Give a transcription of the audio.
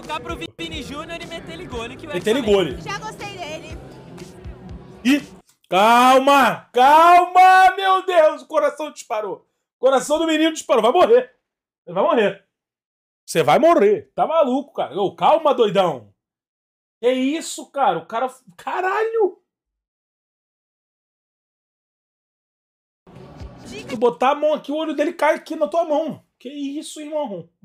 tocar pro Vini Júnior e meter ele gole. Né, que meter ele gole. Já gostei dele. Ih, calma, calma, meu Deus, o coração disparou. O coração do menino disparou, vai morrer. Ele vai morrer. Você vai morrer. Tá maluco, cara. Ô, calma, doidão. É isso, cara. O cara. Caralho! Tu botar a mão aqui, o olho dele cai aqui na tua mão. Que isso, irmão?